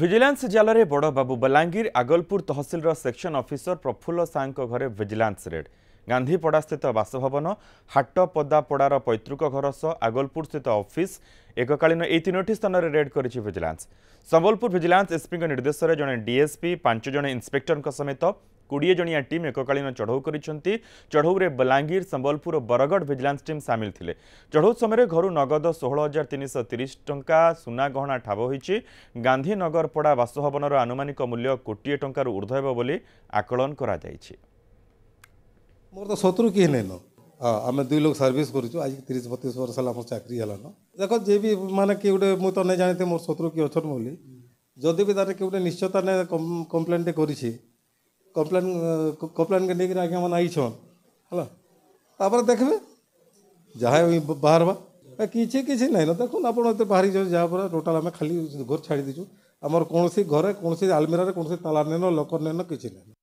vigilance ଜାଲରେ ବଡ଼ବାବୁ ବଲାଙ୍ଗୀର ଆଗଲପୁର ତହସିଲର section officer Prafulla ସାଏଙ୍କ ଘରେ ଭିଜିଲାନ୍ସ ରେଡ୍ ଗାନ୍ଧୀପଡ଼ାସ୍ଥିତ ବାସଭବନ ହାଟପଦାପଡ଼ାର ପୈତୃକ ଘର ସହ ଆଗଲପୁରସ୍ଥିତ ଅଫିସ୍ ଏକକାଳୀନ ଏହି ତିନୋଟି ସ୍ଥାନରେ ରେଡ୍ କରିଛି ଭିଜିଲାନ୍ସ ସମ୍ବଲପୁର ଭିଜିଲାନ୍ସ ଏସ୍ପିଙ୍କ ନିର୍ଦ୍ଦେଶରେ ଜଣେ ଡିଏସ୍ପି ପାଞ୍ଚ ଜଣ ଇନ୍ସପେକ୍ଟରଙ୍କ ସମେତ কোড়িয়ে জনিয়া টিম এককালীন চড়াও করেছেন চড়াউরে বলাঙ্গীর সম্বলপুর ও বরগড় ভিজিলান্স টিম সামিল লে চড়াউ সময় ঘর নগদ ষোহল হাজার তিনশহ তিরিশ টঙ্কা সুনা গহনা ঠাব হয়েছে গান্ধীনগর পড়া বাসভবনর আনুমানিক মূল্য কোটিয়ে টঙ্কার ঊর্ধ্ব ହେବ ବୋଲି ଆକଳନ କରାଯାଇଛି ମୋର ତ ଶତ୍ରୁ କିଏ ନାଇଁନ ଆମେ ଦୁଇ ଲୋକ ସର୍ଭିସ୍ କରୁଛୁ ଆଜି ତିରିଶ ବତିଶ ବର୍ଷ ହେଲା ଆମର ଚାକିରି ହେଲାନ ଦେଖ ଯିଏ ବି ମାନେ କିଏ ଗୋଟେ ମୁଁ ତ ନାଇଁ ଜାଣିଥିଲି ମୋର ଶତ୍ରୁ କିଏ ଅଛନ୍ ବୋଲି ଯଦି ବି ତାର କିଏ ଗୋଟେ ନିଶ୍ଚୟତା ନେ କମ୍ପ୍ଲେନ୍ଟେ କରିଛି কমপ্লেন কমপ্লেনকে নেইকি আজ্ঞা মানে আইছন ହେଲା ତାପରେ ଦେଖିବେ ଯାହା ବାହାରବା କିଛି କିଛି ନାହିଁ ନା ଦେଖନ୍ତୁ ଆପଣ ଏତେ ବାହାରିଛନ୍ତି ଯାହାଫଳରେ ଟୋଟାଲ୍ ଆମେ ଖାଲି ଘର ଛାଡ଼ି ଦେଇଛୁ ଆମର କୌଣସି ଘରେ କୌଣସି ଆଲମିରାରେ କୌଣସି ତାଲା ନେନ ଲକର ନେନ କିଛି ନାହିଁ